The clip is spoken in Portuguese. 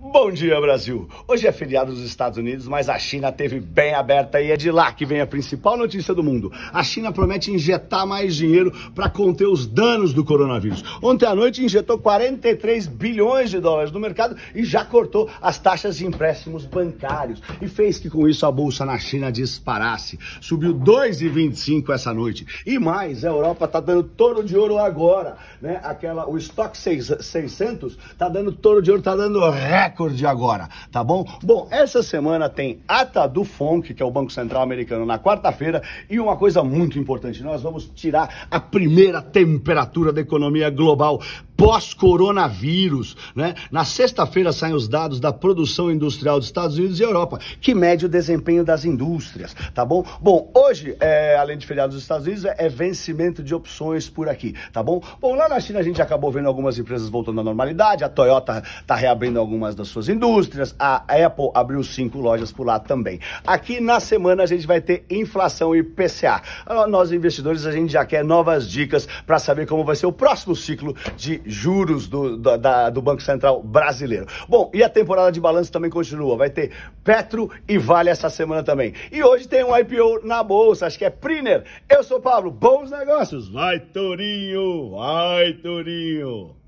Bom dia, Brasil! Hoje é feriado dos Estados Unidos, mas a China teve bem aberta e é de lá que vem a principal notícia do mundo. A China promete injetar mais dinheiro para conter os danos do coronavírus. Ontem à noite injetou 43 bilhões de dólares no mercado e já cortou as taxas de empréstimos bancários e fez que com isso a bolsa na China disparasse. Subiu 2,25 essa noite. E mais, a Europa está dando touro de ouro agora, né? Aquela o estoque 600 está dando touro de ouro, está dando ré recorde agora, tá bom? Bom, essa semana tem ata do FONC, que é o Banco Central Americano, na quarta-feira, e uma coisa muito importante, nós vamos tirar a primeira temperatura da economia global pós-coronavírus. Né? Na sexta-feira saem os dados da produção industrial dos Estados Unidos e Europa, que mede o desempenho das indústrias, tá bom? Bom, hoje, é, além de feriado dos Estados Unidos, é vencimento de opções por aqui, tá bom? Bom, lá na China a gente acabou vendo algumas empresas voltando à normalidade, a Toyota tá reabrindo algumas das suas indústrias, a Apple abriu cinco lojas por lá também. Aqui na semana a gente vai ter inflação e PCA. Ah, nós investidores a gente já quer novas dicas para saber como vai ser o próximo ciclo de juros do, do, da, do Banco Central brasileiro. Bom, e a temporada de balanço também continua. Vai ter Petro e Vale essa semana também. E hoje tem um IPO na bolsa, acho que é Priner. Eu sou o Pablo, bons negócios. Vai, Torinho! Vai, Torinho!